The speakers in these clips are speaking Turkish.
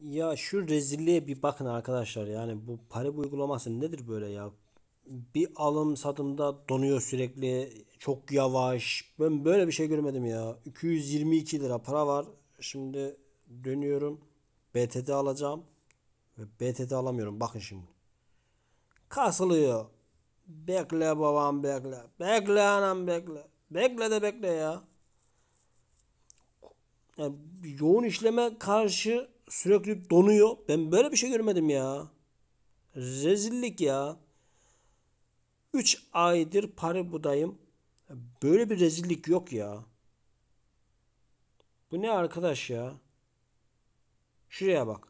Ya şu rezilliğe bir bakın arkadaşlar. Yani bu para uygulaması nedir böyle ya? Bir alım satımda donuyor sürekli. Çok yavaş. Ben böyle bir şey görmedim ya. 222 lira para var. Şimdi dönüyorum. BTT alacağım. Ve BTT alamıyorum. Bakın şimdi. Kasılıyor. Bekle babam bekle. Bekle anam bekle. Bekle de bekle ya. Yani yoğun işleme karşı Sürekli donuyor. Ben böyle bir şey görmedim ya. Rezillik ya. 3 aydır para budayım. Böyle bir rezillik yok ya. Bu ne arkadaş ya? Şuraya bak.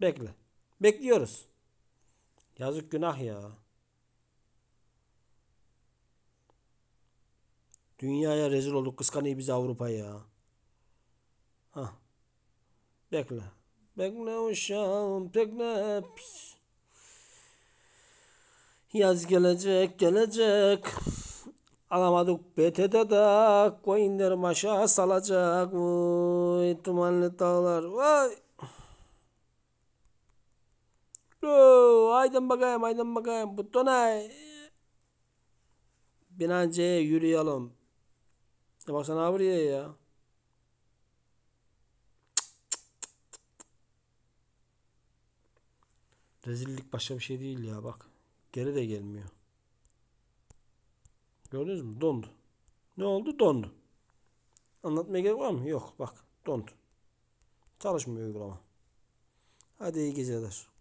Bekle. Bekliyoruz. Yazık günah ya. Dünyaya rezil olduk. Kıskanıyor bizi Avrupa ya. Ha. Bekle. Bekle uşağım. Bekle. Pis. Yaz gelecek gelecek. Alamadık BTT'de koyunlarım maşa salacak. Vay tumanlı dağlar. Vay. Lo, haydi bakayım haydi bakayım. Bu tonay. Binancı'ya yürüyelim. Ya baksana abi ya ya. Rezillik başka bir şey değil ya bak. Geri de gelmiyor. Gördünüz mü? Dondu. Ne oldu? Dondu. Anlatmaya gerek var mı? Yok. Bak. Dondu. Çalışmıyor uygulama. Hadi iyi geceler.